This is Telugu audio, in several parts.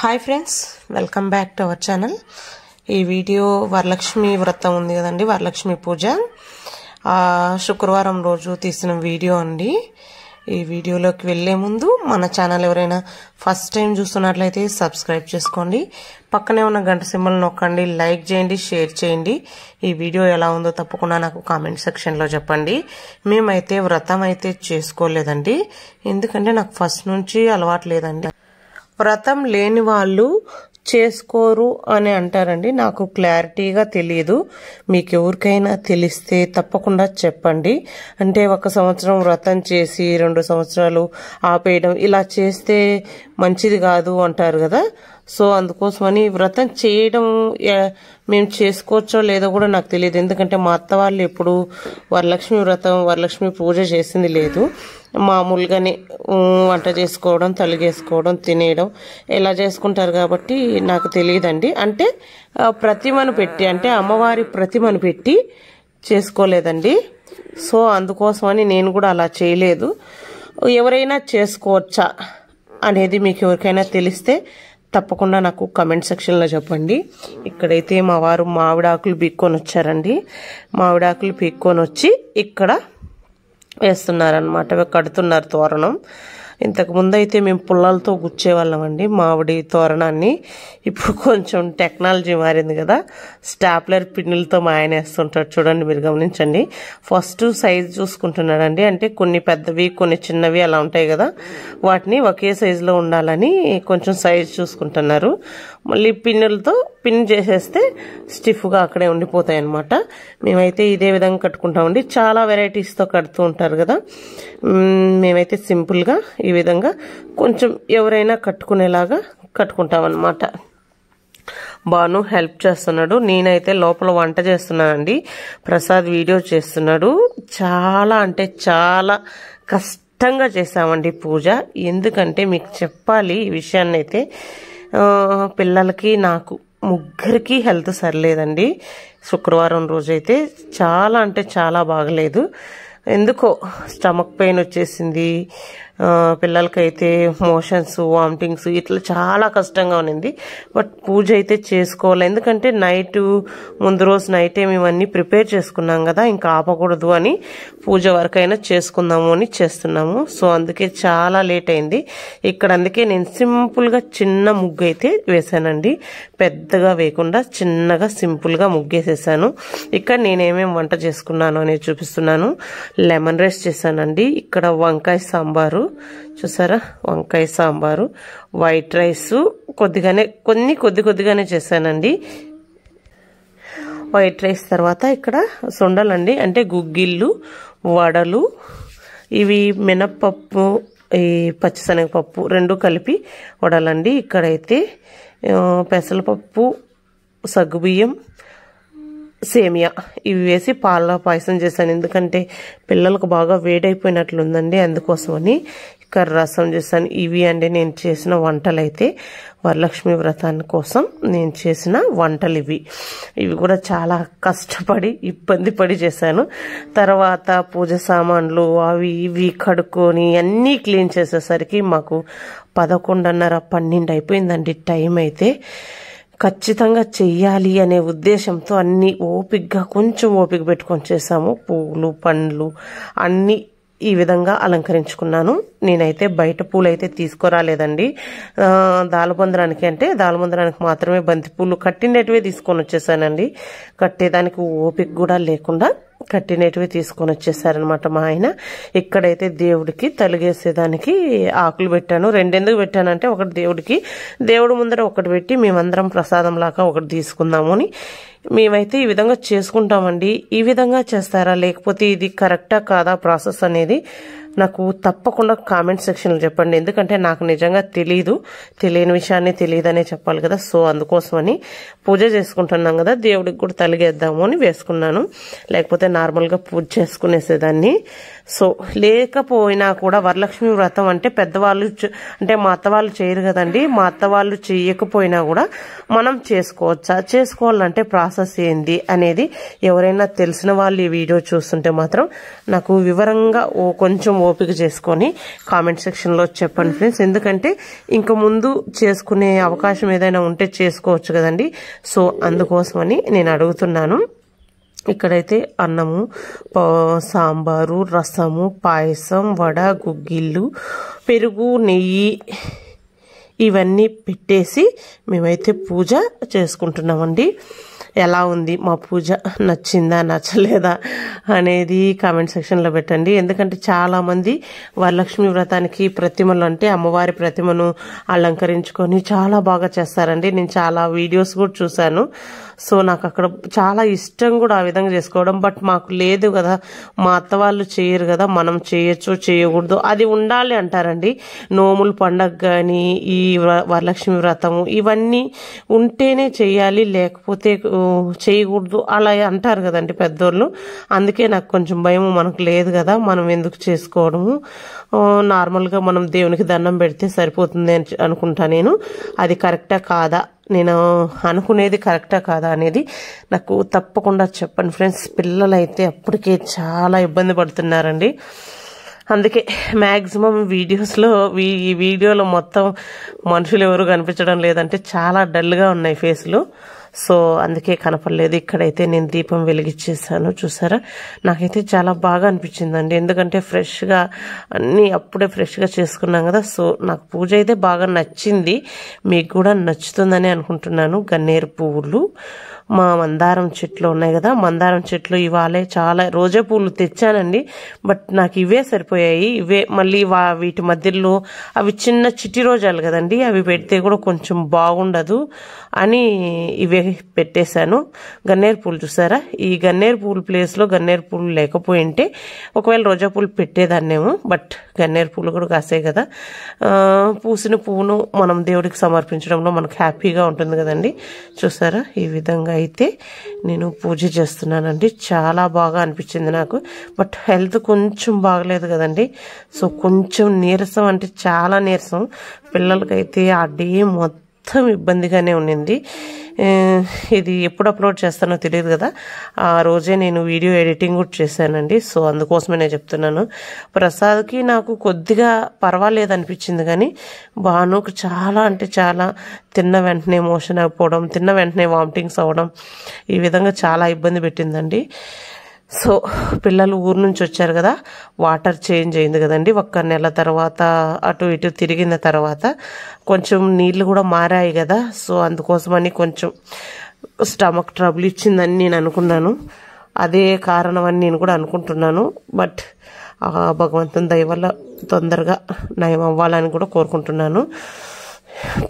hi friends welcome back to our channel ఈ వీడియో వరలక్ష్మి వ్రతం ఉంది కదండి వరలక్ష్మి పూజ శుక్రవారం రోజు తీసిన వీడియో అండి ఈ వీడియోలోకి వెళ్లే ముందు మన ఛానల్ ఎవరైనా ఫస్ట్ టైం చూస్తున్నట్లయితే సబ్స్క్రైబ్ చేసుకోండి పక్కనే ఉన్న గంట సింబల్ నొక్కండి లైక్ చేయండి షేర్ చేయండి ఈ వీడియో ఎలా ఉందో తప్పకుండా నాకు కామెంట్ సెక్షన్లో చెప్పండి మేమైతే వ్రతం అయితే చేసుకోలేదండి ఎందుకంటే నాకు ఫస్ట్ నుంచి అలవాటు లేదండి వ్రతం లేని వాళ్ళు చేసుకోరు అని అంటారండి నాకు క్లారిటీగా తెలియదు మీకు ఎవరికైనా తెలిస్తే తప్పకుండా చెప్పండి అంటే ఒక సంవత్సరం వ్రతం చేసి రెండు సంవత్సరాలు ఆపేయడం ఇలా చేస్తే మంచిది కాదు అంటారు కదా సో అందుకోసమని వ్రతం చేయడం మేము చేసుకోవచ్చో లేదో కూడా నాకు తెలియదు ఎందుకంటే మా అత్త వాళ్ళు ఎప్పుడు వరలక్ష్మి వ్రతం వరలక్ష్మి పూజ చేసింది లేదు మామూలుగానే వంట చేసుకోవడం తలిగేసుకోవడం తినేయడం ఎలా చేసుకుంటారు కాబట్టి నాకు తెలియదండి అంటే ప్రతిమను పెట్టి అంటే అమ్మవారి ప్రతిమను పెట్టి చేసుకోలేదండి సో అందుకోసమని నేను కూడా అలా చేయలేదు ఎవరైనా చేసుకోవచ్చా అనేది మీకు ఎవరికైనా తెలిస్తే తప్పకుండా నాకు కమెంట్ సెక్షన్లో చెప్పండి ఇక్కడైతే మా వారు మామిడాకులు పీక్కొని వచ్చారండి మామిడాకులు పీక్కొని వచ్చి ఇక్కడ వేస్తున్నారనమాట కడుతున్నారు తోరణం ఇంతకుముందు అయితే మేము పుల్లలతో గుచ్చేవాళ్ళమండి మామిడి తోరణాన్ని ఇప్పుడు కొంచెం టెక్నాలజీ మారింది కదా స్టాప్లర్ పిన్నులతో మాయనేస్తుంటారు చూడండి మీరు గమనించండి ఫస్ట్ సైజు చూసుకుంటున్నాడండి అంటే కొన్ని పెద్దవి కొన్ని చిన్నవి అలా ఉంటాయి కదా వాటిని ఒకే సైజులో ఉండాలని కొంచెం సైజు చూసుకుంటున్నారు మళ్ళీ పిన్నులతో పిన్ చేసేస్తే స్టిఫ్గా అక్కడే ఉండిపోతాయి అనమాట మేమైతే ఇదే విధంగా కట్టుకుంటామండి చాలా వెరైటీస్తో కడుతూ ఉంటారు కదా మేమైతే సింపుల్గా ఈ విధంగా కొంచెం ఎవరైనా కట్టుకునేలాగా కట్టుకుంటామన్నమాట బాను హెల్ప్ చేస్తున్నాడు నేనైతే లోపల వంట చేస్తున్నానండి ప్రసాద్ వీడియో చేస్తున్నాడు చాలా అంటే చాలా కష్టంగా చేసామండి పూజ ఎందుకంటే మీకు చెప్పాలి ఈ విషయాన్నైతే పిల్లలకి నాకు ముగ్గురికి హెల్త్ సరిలేదండి శుక్రవారం రోజైతే చాలా అంటే చాలా బాగలేదు ఎందుకో స్టమక్ పెయిన్ వచ్చేసింది పిల్లలకైతే మోషన్స్ వామిటింగ్స్ ఇట్లా చాలా కష్టంగా ఉన్నింది బట్ పూజ అయితే చేసుకోవాలి ఎందుకంటే నైట్ ముందు రోజు నైటే మేము ఇవన్నీ ప్రిపేర్ చేసుకున్నాం కదా ఇంకా ఆపకూడదు అని పూజ వరకైనా చేసుకుందాము అని చేస్తున్నాము సో అందుకే చాలా లేట్ అయింది ఇక్కడ అందుకే నేను సింపుల్గా చిన్న ముగ్గు అయితే వేసానండి పెద్దగా వేయకుండా చిన్నగా సింపుల్గా ముగ్గేసేసాను ఇక్కడ నేనేమేమి వంట చేసుకున్నాను అనేది చూపిస్తున్నాను లెమన్ రైస్ చేశానండి ఇక్కడ వంకాయ సాంబారు చూసారా వంకాయ సాంబారు వైట్ రైస్ కొద్దిగానే కొన్ని కొద్ది కొద్దిగానే చేశానండి వైట్ రైస్ తర్వాత ఇక్కడ సొండలండి అంటే గుగ్గిళ్ళు వడలు ఇవి మినప్పప్పు ఈ పచ్చిశనగపప్పు రెండు కలిపి వడలండి ఇక్కడైతే పెసరపప్పు సగ్గుబియ్యం సేమియా ఇవి వేసి పాలలో పాయసం చేశాను ఎందుకంటే పిల్లలకు బాగా వేడైపోయినట్లుందండి అందుకోసమని కర్ర రసం చేశాను ఇవి అండి నేను చేసిన వంటలు అయితే వరలక్ష్మి వ్రతాన్ని కోసం నేను చేసిన వంటలు ఇవి ఇవి కూడా చాలా కష్టపడి ఇబ్బంది పడి చేశాను తర్వాత పూజ సామాన్లు అవి ఇవి కడుక్కొని అన్నీ క్లీన్ చేసేసరికి మాకు పదకొండున్నర పన్నెండు అయిపోయిందండి టైం అయితే ఖచ్చితంగా చెయ్యాలి అనే ఉద్దేశంతో అన్నీ ఓపిక్గా కొంచెం ఓపిక పెట్టుకొని చేసాము పూలు పండ్లు అన్నీ ఈ విధంగా అలంకరించుకున్నాను నేనైతే బయట పూలైతే తీసుకురాలేదండి దాలబందరానికి అంటే దాలబందరానికి మాత్రమే బంతిపూలు కట్టినట్టువే తీసుకొని వచ్చేసానండి కట్టేదానికి ఓపిక కూడా లేకుండా కట్టినట్టువే తీసుకొని వచ్చేసారనమాట మా ఆయన ఇక్కడైతే దేవుడికి తలిగేసేదానికి ఆకులు పెట్టాను రెండెందుకు పెట్టానంటే ఒకటి దేవుడికి దేవుడి ముందర ఒకటి పెట్టి మేమందరం ప్రసాదం లాగా ఒకటి తీసుకుందాము అని మేమైతే ఈ విధంగా చేసుకుంటామండి ఈ విధంగా చేస్తారా లేకపోతే ఇది కరెక్టా కాదా ప్రాసెస్ అనేది నాకు తప్పకుండా కామెంట్ సెక్షన్లో చెప్పండి ఎందుకంటే నాకు నిజంగా తెలీదు తెలియని విషయాన్ని తెలియదనే చెప్పాలి కదా సో అందుకోసమని పూజ చేసుకుంటున్నాం కదా దేవుడికి కూడా తలిగేద్దాము అని వేసుకున్నాను లేకపోతే నార్మల్గా పూజ చేసుకునేసేదాన్ని సో లేకపోయినా కూడా వరలక్ష్మి వ్రతం అంటే పెద్దవాళ్ళు అంటే మా అత్త వాళ్ళు చేయరు కదండి మా అత్త వాళ్ళు చేయకపోయినా కూడా మనం చేసుకోవచ్చా చేసుకోవాలంటే ప్రాసెస్ ప్రాసెస్ ఏంది అనేది ఎవరైనా తెలిసిన వాళ్ళు ఈ వీడియో చూస్తుంటే మాత్రం నాకు వివరంగా ఓ కొంచెం ఓపిక చేసుకొని కామెంట్ సెక్షన్లో చెప్పండి ఫ్రెండ్స్ ఎందుకంటే ఇంకా ముందు చేసుకునే అవకాశం ఏదైనా ఉంటే చేసుకోవచ్చు కదండి సో అందుకోసమని నేను అడుగుతున్నాను ఇక్కడైతే అన్నము సాంబారు రసము పాయసం వడ గుగ్గిళ్ళు పెరుగు నెయ్యి ఇవన్నీ పెట్టేసి మేమైతే పూజ చేసుకుంటున్నామండి ఎలా ఉంది మా పూజ నచ్చిందా నచ్చలేదా అనేది కామెంట్ సెక్షన్లో పెట్టండి ఎందుకంటే చాలామంది వరలక్ష్మి వ్రతానికి ప్రతిమలు అంటే అమ్మవారి ప్రతిమను అలంకరించుకొని చాలా బాగా చేస్తారండి నేను చాలా వీడియోస్ కూడా చూశాను సో నాకు అక్కడ చాలా ఇష్టం కూడా ఆ విధంగా చేసుకోవడం బట్ మాకు లేదు కదా మా అత్త వాళ్ళు చేయరు కదా మనం చేయొచ్చు చేయకూడదు అది ఉండాలి అంటారండి నోములు పండగ కానీ ఈ వరలక్ష్మి వ్రతము ఇవన్నీ ఉంటేనే చేయాలి లేకపోతే చేయకూడదు అలా అంటారు కదండి పెద్దోళ్ళు అందుకే నాకు కొంచెం భయం మనకు లేదు కదా మనం ఎందుకు చేసుకోవడము నార్మల్గా మనం దేవునికి దండం పెడితే సరిపోతుంది అని అనుకుంటా నేను అది కరెక్టా కాదా నేను అనుకునేది కరెక్టా కాదా అనేది నాకు తప్పకుండా చెప్పండి ఫ్రెండ్స్ పిల్లలైతే అప్పటికే చాలా ఇబ్బంది పడుతున్నారండి అందుకే మ్యాక్సిమం వీడియోస్లో ఈ వీడియోలో మొత్తం మనుషులు ఎవరు కనిపించడం లేదంటే చాలా డల్గా ఉన్నాయి ఫేస్లు సో అందుకే కనపడలేదు ఇక్కడైతే నేను దీపం వెలిగించేసాను చూసారా నాకైతే చాలా బాగా అనిపించిందండి ఎందుకంటే ఫ్రెష్గా అన్నీ అప్పుడే ఫ్రెష్గా చేసుకున్నాం కదా సో నాకు పూజ అయితే బాగా నచ్చింది మీకు కూడా నచ్చుతుందని అనుకుంటున్నాను గన్నేరు పువ్వులు మా మందారం చెట్లు ఉన్నాయి కదా మందారం చెట్లు ఇవాళే చాలా రోజా పూలు తెచ్చానండి బట్ నాకు ఇవే సరిపోయాయి ఇవే మళ్ళీ వా వీటి మధ్యలో అవి చిన్న చిట్టి రోజాలు కదండి అవి పెడితే కూడా కొంచెం బాగుండదు అని ఇవే పెట్టేశాను గన్నేరు పూలు చూసారా ఈ గన్నేరు పూలు ప్లేస్లో గన్నేరు పూలు లేకపోయింటే ఒకవేళ రోజా పూలు పెట్టేదాన్నేమో బట్ గన్నేరు పూలు కూడా కాసే కదా పూసిన పువ్వును మనం దేవుడికి సమర్పించడంలో మనకు హ్యాపీగా ఉంటుంది కదండి చూసారా ఈ విధంగా అయితే నేను పూజ చేస్తున్నానండి చాలా బాగా అనిపించింది నాకు బట్ హెల్త్ కొంచెం బాగలేదు కదండి సో కొంచెం నీరసం అంటే చాలా నీరసం పిల్లలకైతే ఆ డే మొత్తం ఇబ్బందిగానే ఉండింది ఇది ఎప్పుడు అప్లోడ్ చేస్తానో తెలియదు కదా ఆ రోజే నేను వీడియో ఎడిటింగ్ కూడా చేశానండి సో అందుకోసమే నేను చెప్తున్నాను ప్రసాద్కి నాకు కొద్దిగా పర్వాలేదు అనిపించింది కానీ భానుకు చాలా అంటే చాలా తిన్న వెంటనే మోషన్ అయిపోవడం తిన్న వెంటనే వామిటింగ్స్ అవ్వడం ఈ విధంగా చాలా ఇబ్బంది పెట్టిందండి సో పిల్లలు ఊరు నుంచి వచ్చారు కదా వాటర్ చేంజ్ అయింది కదండి ఒక్క నెల తర్వాత అటు ఇటు తిరిగిన తర్వాత కొంచెం నీళ్ళు కూడా మారాయి కదా సో అందుకోసమని కొంచెం స్టమక్ ట్రబుల్ ఇచ్చిందని నేను అనుకున్నాను అదే కారణం అని నేను కూడా అనుకుంటున్నాను బట్ భగవంతుని దయ వల్ల తొందరగా నయం అవ్వాలని కూడా కోరుకుంటున్నాను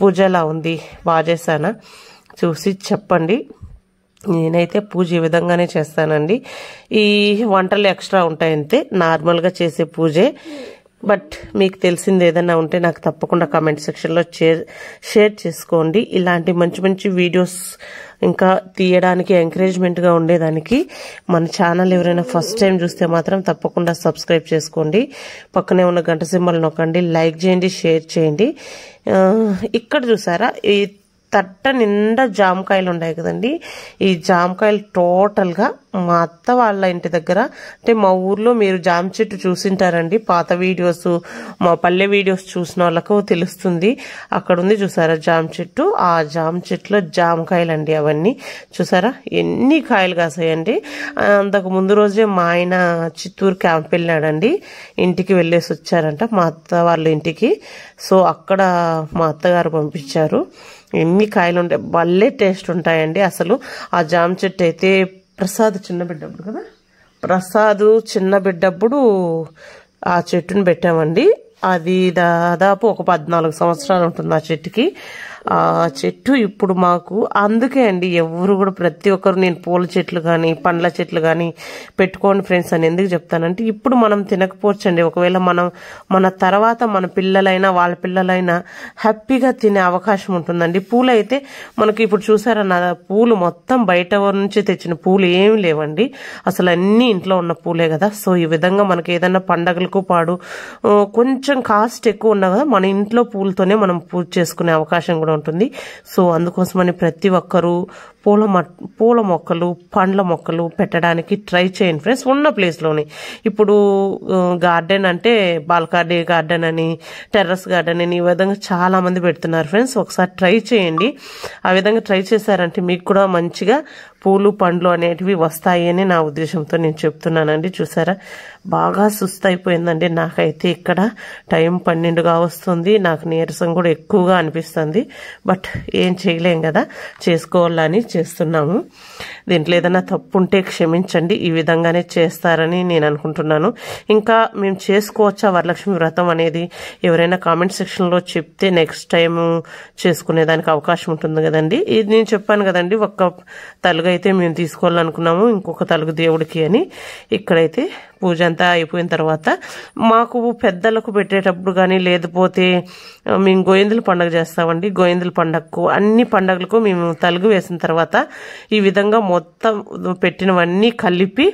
పూజ ఎలా ఉంది బాగా చేశానా చూసి చెప్పండి నేనైతే పూజ ఈ విధంగానే చేస్తానండి ఈ వంటలు ఎక్స్ట్రా ఉంటాయంతే నార్మల్గా చేసే పూజే బట్ మీకు తెలిసింది ఏదైనా ఉంటే నాకు తప్పకుండా కామెంట్ సెక్షన్లో షేర్ చేసుకోండి ఇలాంటి మంచి మంచి వీడియోస్ ఇంకా తీయడానికి ఎంకరేజ్మెంట్గా ఉండేదానికి మన ఛానల్ ఎవరైనా ఫస్ట్ టైం చూస్తే మాత్రం తప్పకుండా సబ్స్క్రైబ్ చేసుకోండి పక్కనే ఉన్న గంట సింబల్ నొక్కండి లైక్ చేయండి షేర్ చేయండి ఇక్కడ చూసారా ఈ తట్ట నిండా జామకాయలు ఉన్నాయి కదండి ఈ జామకాయలు టోటల్గా మా అత్త వాళ్ళ ఇంటి దగ్గర అంటే మా ఊర్లో మీరు జామ చెట్టు చూసింటారండి పాత వీడియోస్ మా పల్లె వీడియోస్ చూసిన వాళ్ళకు తెలుస్తుంది అక్కడ ఉంది చూసారా జామ చెట్టు ఆ జామ చెట్టులో జామకాయలు అండి అవన్నీ చూసారా ఎన్ని కాయలు కాసాయండి అంతకు ముందు రోజే మా ఆయన చిత్తూరు క్యాంప్ వెళ్ళాడండి ఇంటికి వెళ్ళేసి వచ్చారంట మా అత్త వాళ్ళ ఇంటికి సో అక్కడ మా అత్తగారు పంపించారు ఎన్ని కాయలు ఉంటాయి భలే టేస్ట్ ఉంటాయండి అసలు ఆ జామ చెట్టు అయితే ప్రసాద్ చిన్న బిడ్డప్పుడు కదా ప్రసాద్ చిన్న బిడ్డప్పుడు ఆ చెట్టును పెట్టామండి అది దాదాపు ఒక పద్నాలుగు సంవత్సరాలు ఉంటుంది ఆ చెట్టుకి ఆ చెట్టు ఇప్పుడు మాకు అందుకే అండి ఎవరు కూడా ప్రతి ఒక్కరు నేను పూల చెట్లు కానీ పండ్ల చెట్లు కానీ పెట్టుకోండి ఫ్రెండ్స్ అని ఎందుకు చెప్తానంటే ఇప్పుడు మనం తినకపోవచ్చండి ఒకవేళ మనం మన తర్వాత మన పిల్లలైనా వాళ్ళ పిల్లలైనా హ్యాపీగా తినే అవకాశం ఉంటుందండి పూలు అయితే మనకి ఇప్పుడు చూసారన్న పూలు మొత్తం బయట నుంచి తెచ్చిన పూలు ఏమి లేవండి అసలు అన్ని ఇంట్లో ఉన్న పూలే కదా సో ఈ విధంగా మనకి ఏదైనా పండగలకు పాడు కొంచెం కొంచెం కాస్ట్ ఎక్కువ ఉన్నా కదా మన ఇంట్లో పూలతోనే మనం పూజ చేసుకునే అవకాశం కూడా ఉంటుంది సో అందుకోసమని ప్రతి ఒక్కరూ పూల పూల మొక్కలు పండ్ల మొక్కలు పెట్టడానికి ట్రై చేయండి ఫ్రెండ్స్ ఉన్న ప్లేస్లోనే ఇప్పుడు గార్డెన్ అంటే బాల్కాడే గార్డెన్ అని టెర్రస్ గార్డెన్ అని ఈ విధంగా చాలామంది పెడుతున్నారు ఫ్రెండ్స్ ఒకసారి ట్రై చేయండి ఆ విధంగా ట్రై చేశారంటే మీకు కూడా మంచిగా పూలు పండ్లు అనేటివి వస్తాయి అని నా ఉద్దేశంతో నేను చెప్తున్నానండి చూసారా బాగా అయిపోయిందండి నాకైతే ఇక్కడ టైం పన్నెండుగా వస్తుంది నాకు నీరసం కూడా ఎక్కువగా అనిపిస్తుంది బట్ ఏం చేయలేం కదా చేసుకోవాలని చేస్తున్నాము దీంట్లో ఏదైనా తప్పు ఉంటే క్షమించండి ఈ విధంగానే చేస్తారని నేను అనుకుంటున్నాను ఇంకా మేము చేసుకోవచ్చా వరలక్ష్మి వ్రతం అనేది ఎవరైనా కామెంట్ సెక్షన్లో చెప్తే నెక్స్ట్ టైం చేసుకునేదానికి అవకాశం ఉంటుంది కదండి ఇది నేను చెప్పాను కదండి ఒక్క తలుగు అయితే మేము తీసుకోవాలనుకున్నాము ఇంకొక తలుగు దేవుడికి అని ఇక్కడైతే పూజ అంతా అయిపోయిన తర్వాత మాకు పెద్దలకు పెట్టేటప్పుడు కానీ లేకపోతే మేము గోయిందుల పండుగ చేస్తామండి గోయిందుల పండగకు అన్ని పండగలకు మేము తలుగు వేసిన తర్వాత ఈ విధంగా మొత్తం పెట్టినవన్నీ కలిపి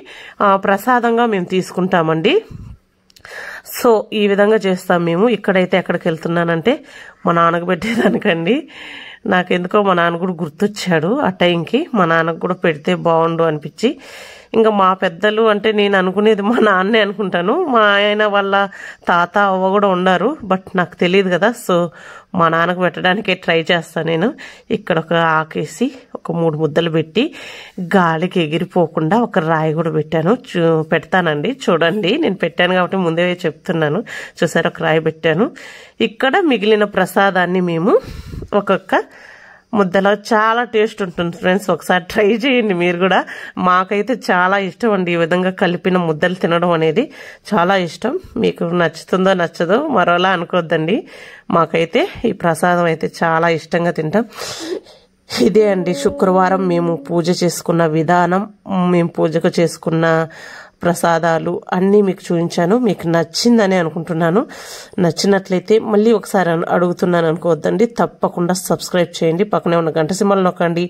ప్రసాదంగా మేము తీసుకుంటామండి సో ఈ విధంగా చేస్తాం మేము ఇక్కడైతే ఎక్కడికి వెళ్తున్నానంటే మా నాన్నకు పెట్టేదానికండి నాకెందుకో మా నాన్న కూడా గుర్తొచ్చాడు ఆ టైంకి మా నాన్నకు కూడా పెడితే బాగుండు అనిపించి ఇంకా మా పెద్దలు అంటే నేను అనుకునేది మా నాన్నే అనుకుంటాను మా ఆయన వాళ్ళ తాత అవ్వ కూడా ఉన్నారు బట్ నాకు తెలియదు కదా సో మా నాన్నకు పెట్టడానికే ట్రై చేస్తాను నేను ఇక్కడ ఒక ఆకేసి ఒక మూడు ముద్దలు పెట్టి గాలికి ఎగిరిపోకుండా ఒక రాయి కూడా పెట్టాను చూ పెడతానండి చూడండి నేను పెట్టాను కాబట్టి ముందే చెప్తున్నాను చూసారు ఒక రాయి పెట్టాను ఇక్కడ మిగిలిన ప్రసాదాన్ని మేము ఒక్కొక్క ముద్దలో చాలా టేస్ట్ ఉంటుంది ఫ్రెండ్స్ ఒకసారి ట్రై చేయండి మీరు కూడా మాకైతే చాలా ఇష్టం అండి ఈ విధంగా కలిపిన ముద్దలు తినడం అనేది చాలా ఇష్టం మీకు నచ్చుతుందో నచ్చదో మరోలా అనుకోవద్దండి మాకైతే ఈ ప్రసాదం అయితే చాలా ఇష్టంగా తింటాం ఇదే అండి శుక్రవారం మేము పూజ చేసుకున్న విధానం మేము పూజకు చేసుకున్న ప్రసాదాలు అన్నీ మీకు చూపించాను మీకు నచ్చిందని అనుకుంటున్నాను నచ్చినట్లయితే మళ్ళీ ఒకసారి అడుగుతున్నాను అనుకోవద్దండి తప్పకుండా సబ్స్క్రైబ్ చేయండి పక్కనే ఉన్న గంట సింబల్ నొక్కండి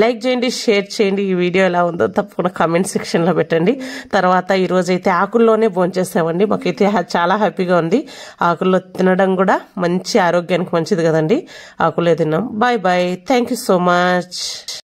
లైక్ చేయండి షేర్ చేయండి ఈ వీడియో ఎలా ఉందో తప్పకుండా కమెంట్ సెక్షన్లో పెట్టండి తర్వాత ఈరోజైతే ఆకుల్లోనే భోంచేసామండి మాకైతే చాలా హ్యాపీగా ఉంది ఆకుల్లో తినడం కూడా మంచి ఆరోగ్యానికి మంచిది కదండి ఆకులే తిన్నాం bye bye thank so much